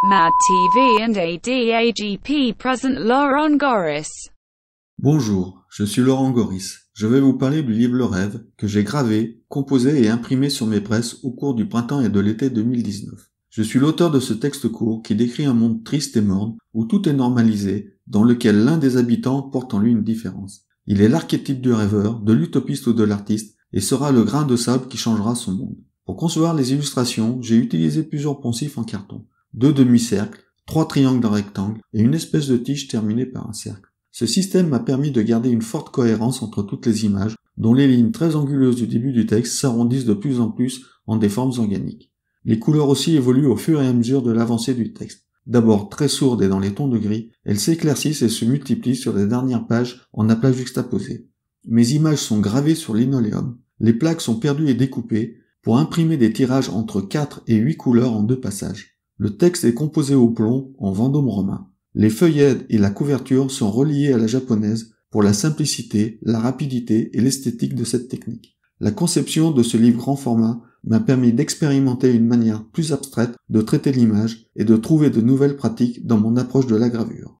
Mad TV and ADAGP present Laurent Goris. Bonjour, je suis Laurent Goris. Je vais vous parler du livre Le Rêve que j'ai gravé, composé et imprimé sur mes presses au cours du printemps et de l'été 2019. Je suis l'auteur de ce texte court qui décrit un monde triste et morne où tout est normalisé, dans lequel l'un des habitants porte en lui une différence. Il est l'archétype du rêveur, de l'utopiste ou de l'artiste, et sera le grain de sable qui changera son monde. Pour concevoir les illustrations, j'ai utilisé plusieurs poncifs en carton deux demi-cercles, trois triangles rectangle et une espèce de tige terminée par un cercle. Ce système m'a permis de garder une forte cohérence entre toutes les images, dont les lignes très anguleuses du début du texte s'arrondissent de plus en plus en des formes organiques. Les couleurs aussi évoluent au fur et à mesure de l'avancée du texte. D'abord très sourdes et dans les tons de gris, elles s'éclaircissent et se multiplient sur les dernières pages en aplats juxtaposés. Mes images sont gravées sur linoléum. Les plaques sont perdues et découpées pour imprimer des tirages entre 4 et 8 couleurs en deux passages. Le texte est composé au plomb en Vendôme romain. Les feuillettes et la couverture sont reliées à la japonaise pour la simplicité, la rapidité et l'esthétique de cette technique. La conception de ce livre grand format m'a permis d'expérimenter une manière plus abstraite de traiter l'image et de trouver de nouvelles pratiques dans mon approche de la gravure.